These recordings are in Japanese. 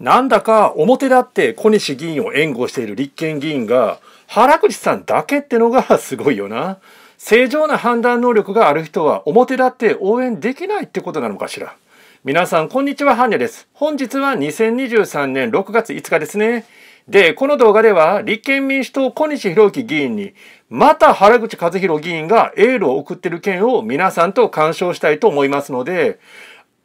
なんだか表立って小西議員を援護している立憲議員が原口さんだけってのがすごいよな。正常な判断能力がある人は表立って応援できないってことなのかしら。皆さん、こんにちは、ハンニャです。本日は2023年6月5日ですね。で、この動画では、立憲民主党小西博之議員に、また原口和弘議員がエールを送ってる件を皆さんと鑑賞したいと思いますので、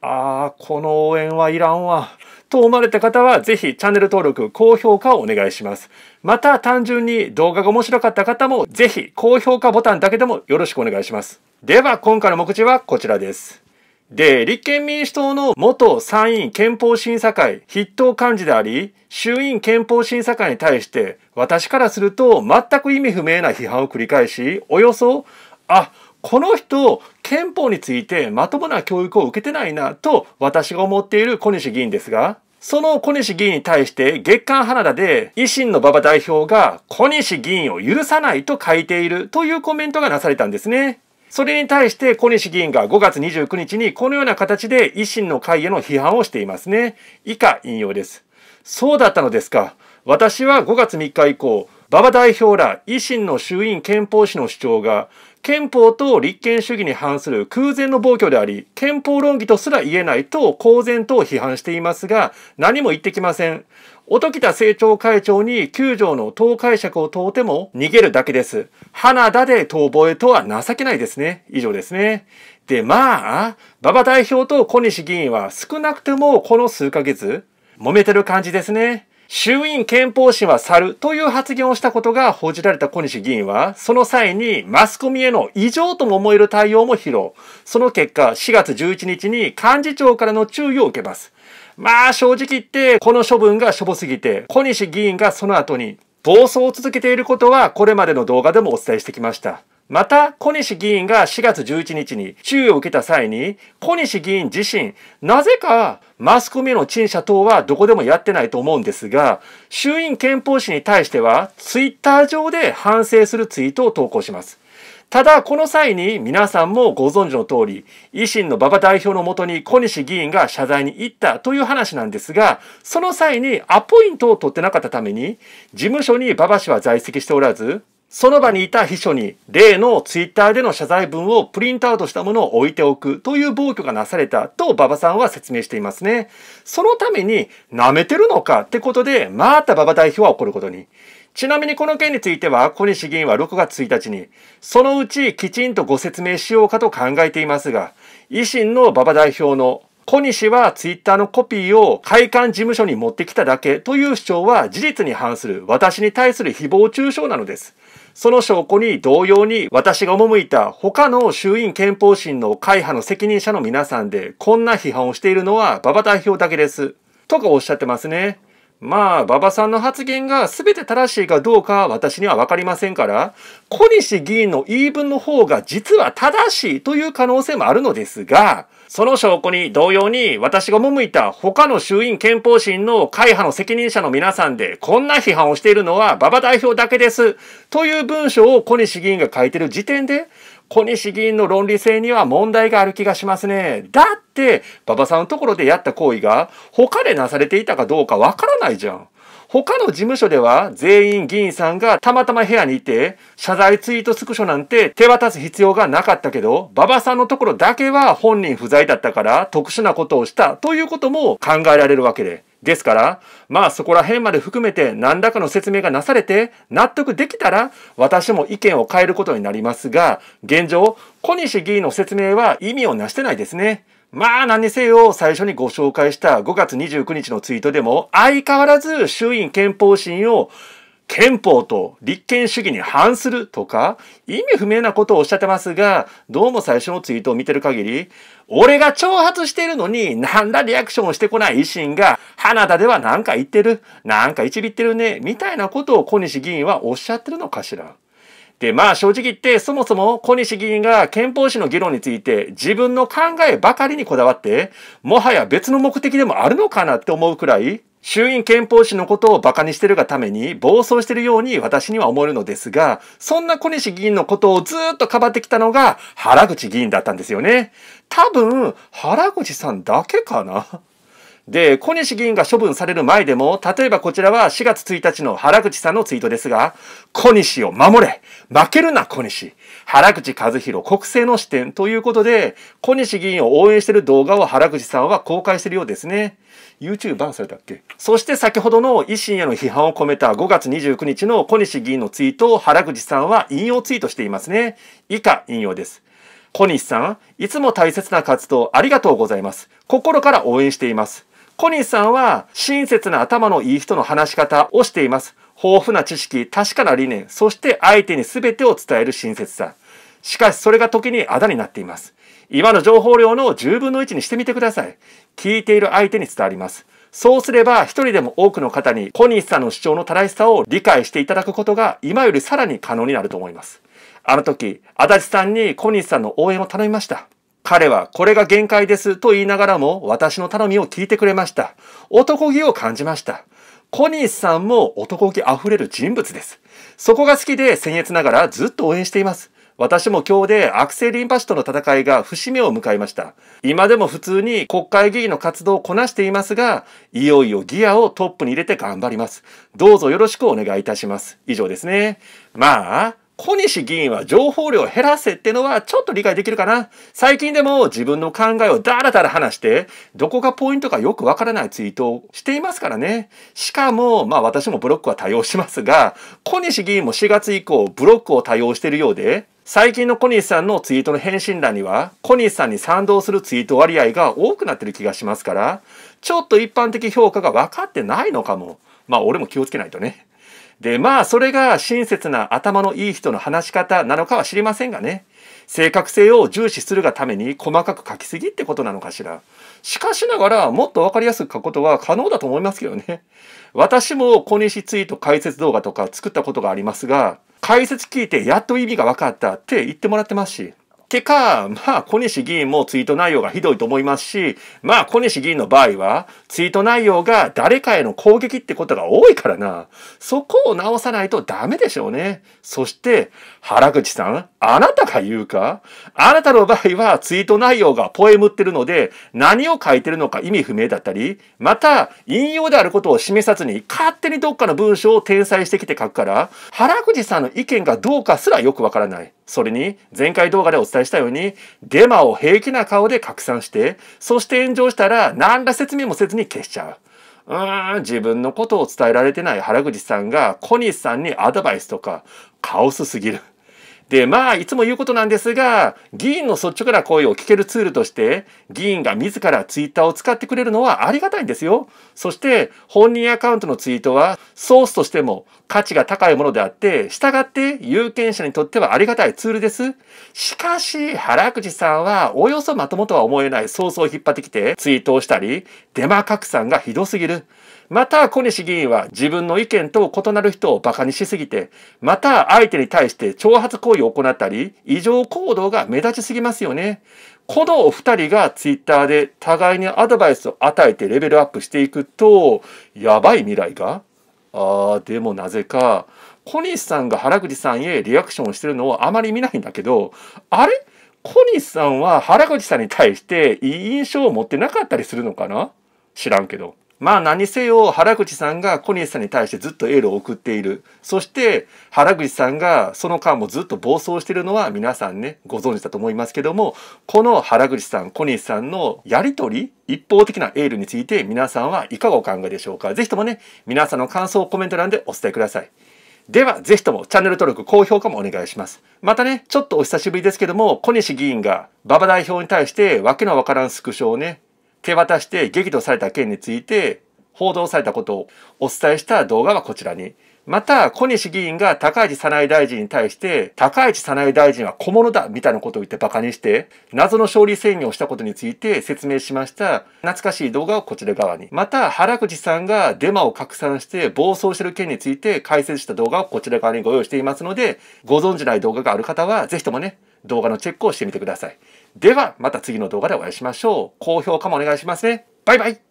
あー、この応援はいらんわ。と思われた方は、ぜひチャンネル登録、高評価をお願いします。また、単純に動画が面白かった方も、ぜひ高評価ボタンだけでもよろしくお願いします。では、今回の目次はこちらです。で、立憲民主党の元参院憲法審査会筆頭幹事であり、衆院憲法審査会に対して、私からすると全く意味不明な批判を繰り返し、およそ、あ、この人、憲法についてまともな教育を受けてないなと私が思っている小西議員ですが、その小西議員に対して月刊花田で維新の馬場代表が小西議員を許さないと書いているというコメントがなされたんですね。それに対して小西議員が5月29日にこのような形で維新の会への批判をしていますね。以下引用です。そうだったのですか。私は5月3日以降、馬場代表ら維新の衆院憲法士の主張が憲法と立憲主義に反する空前の暴挙であり、憲法論議とすら言えないと公然と批判していますが、何も言ってきません。音喜多政調会長に9条の党解釈を問うても逃げるだけです。花田で遠吠えとは情けないですね。以上ですね。で、まあ、馬場代表と小西議員は少なくともこの数ヶ月、揉めてる感じですね。衆院憲法審は去るという発言をしたことが報じられた小西議員は、その際にマスコミへの異常とも思える対応も披露。その結果、4月11日に幹事長からの注意を受けます。まあ正直言って、この処分がしょぼすぎて、小西議員がその後に暴走を続けていることはこれまでの動画でもお伝えしてきました。また、小西議員が4月11日に注意を受けた際に、小西議員自身、なぜかマスコミの陳謝等はどこでもやってないと思うんですが、衆院憲法士に対しては、ツイッター上で反省するツイートを投稿します。ただ、この際に皆さんもご存知の通り、維新の馬場代表のもとに小西議員が謝罪に行ったという話なんですが、その際にアポイントを取ってなかったために、事務所に馬場氏は在籍しておらず、その場にいた秘書に例のツイッターでの謝罪文をプリントアウトしたものを置いておくという暴挙がなされたと馬場さんは説明していますね。そのために舐めてるのかってことでまた馬場代表は怒ることに。ちなみにこの件については小西議員は6月1日にそのうちきちんとご説明しようかと考えていますが維新の馬場代表の小西はツイッターのコピーを会館事務所に持ってきただけという主張は事実に反する私に対する誹謗中傷なのです。その証拠に同様に私が赴いた他の衆院憲法審の会派の責任者の皆さんでこんな批判をしているのは馬場代表だけです。とかおっしゃってますね。まあ、馬場さんの発言が全て正しいかどうか私には分かりませんから、小西議員の言い分の方が実は正しいという可能性もあるのですが、その証拠に同様に私が赴いた他の衆院憲法審の会派の責任者の皆さんでこんな批判をしているのは馬場代表だけですという文章を小西議員が書いている時点で小西議員の論理性には問題がある気がしますね。だって、馬場さんのところでやった行為が他でなされていたかどうかわからないじゃん。他の事務所では全員議員さんがたまたま部屋にいて、謝罪ツイートスクショなんて手渡す必要がなかったけど、馬場さんのところだけは本人不在だったから特殊なことをしたということも考えられるわけで。ですから、まあそこら辺まで含めて何らかの説明がなされて納得できたら私も意見を変えることになりますが、現状、小西議員の説明は意味をなしてないですね。まあ何にせよ最初にご紹介した5月29日のツイートでも相変わらず衆院憲法審を憲法と立憲主義に反するとか、意味不明なことをおっしゃってますが、どうも最初のツイートを見てる限り、俺が挑発してるのに、なんだリアクションをしてこない維新が、花田ではなんか言ってる、なんかいちびってるね、みたいなことを小西議員はおっしゃってるのかしら。で、まあ正直言ってそもそも小西議員が憲法史の議論について自分の考えばかりにこだわって、もはや別の目的でもあるのかなって思うくらい、衆院憲法士のことを馬鹿にしてるがために暴走してるように私には思えるのですが、そんな小西議員のことをずっとかばってきたのが原口議員だったんですよね。多分、原口さんだけかなで、小西議員が処分される前でも、例えばこちらは4月1日の原口さんのツイートですが、小西を守れ負けるな小西原口和弘国政の視点ということで、小西議員を応援している動画を原口さんは公開しているようですね。YouTube バンされたっけそして先ほどの維新への批判を込めた5月29日の小西議員のツイートを原口さんは引用ツイートしていますね。以下引用です。小西さん、いつも大切な活動ありがとうございます。心から応援しています。コニーさんは親切な頭のいい人の話し方をしています。豊富な知識、確かな理念、そして相手に全てを伝える親切さ。しかしそれが時にあだになっています。今の情報量の10分の1にしてみてください。聞いている相手に伝わります。そうすれば一人でも多くの方にコニーさんの主張の正しさを理解していただくことが今よりさらに可能になると思います。あの時、足立さんに小西さんの応援を頼みました。彼はこれが限界ですと言いながらも私の頼みを聞いてくれました。男気を感じました。コニーさんも男気あふれる人物です。そこが好きで僭越ながらずっと応援しています。私も今日で悪性リンパ腫との戦いが節目を迎えました。今でも普通に国会議員の活動をこなしていますが、いよいよギアをトップに入れて頑張ります。どうぞよろしくお願いいたします。以上ですね。まあ、小西議員は情報量を減らせってのはちょっと理解できるかな。最近でも自分の考えをだらだら話して、どこがポイントかよくわからないツイートをしていますからね。しかも、まあ私もブロックは多用しますが、小西議員も4月以降ブロックを多用しているようで、最近の小西さんのツイートの返信欄には、小西さんに賛同するツイート割合が多くなってる気がしますから、ちょっと一般的評価が分かってないのかも。まあ俺も気をつけないとね。で、まあ、それが親切な頭のいい人の話し方なのかは知りませんがね。正確性を重視するがために細かく書きすぎってことなのかしら。しかしながら、もっとわかりやすく書くことは可能だと思いますけどね。私も小西ツイート解説動画とか作ったことがありますが、解説聞いてやっと意味が分かったって言ってもらってますし、結果、まあ、小西議員もツイート内容がひどいと思いますし、まあ、小西議員の場合は、ツイート内容が誰かへの攻撃ってことが多いからな。そこを直さないとダメでしょうね。そして、原口さん、あなたが言うかあなたの場合は、ツイート内容がポエムってるので、何を書いてるのか意味不明だったり、また、引用であることを示さずに、勝手にどっかの文章を転載してきて書くから、原口さんの意見がどうかすらよくわからない。それに前回動画でお伝えしたようにデマを平気な顔で拡散してそして炎上したら何ら説明もせずに消しちゃう。うーん自分のことを伝えられてない原口さんが小西さんにアドバイスとかカオスすぎる。でまあいつも言うことなんですが議員の率直な声を聞けるツールとして議員が自らツイッターを使ってくれるのはありがたいんですよ。そして本人アカウントのツイートはソースとしても価値が高いものであって従って有権者にとってはありがたいツールです。しかし原口さんはおよそまともとは思えないソースを引っ張ってきてツイートをしたりデマ拡散がひどすぎる。また小西議員は自分の意見と異なる人を馬鹿にしすぎてまた相手に対して挑発行為為を行ったり、異常行動が目立ちすぎますよね。このお二人がツイッターで互いにアドバイスを与えてレベルアップしていくと、やばい未来があー、でもなぜか、小西さんが原口さんへリアクションしてるのをあまり見ないんだけど、あれ小西さんは原口さんに対していい印象を持ってなかったりするのかな知らんけど。まあ何せよ原口さんが小西さんに対してずっとエールを送っているそして原口さんがその間もずっと暴走しているのは皆さんねご存知だと思いますけどもこの原口さん小西さんのやり取り一方的なエールについて皆さんはいかがお考えでしょうか是非ともね皆さんの感想をコメント欄でお伝えください。では、ぜひともチャンネル登録、高評価もお願いします。またね、ちょっとお久しぶりですけども、小西議員が馬場代表に対してわけのわからんスクショをね、手渡して激怒された件について報道されたことをお伝えした動画はこちらに。また、小西議員が高市早苗大臣に対して、高市早苗大臣は小物だみたいなことを言って馬鹿にして、謎の勝利宣言をしたことについて説明しました。懐かしい動画をこちら側に。また、原口さんがデマを拡散して暴走してる件について解説した動画をこちら側にご用意していますので、ご存じない動画がある方は、ぜひともね、動画のチェックをしてみてください。では、また次の動画でお会いしましょう。高評価もお願いしますね。バイバイ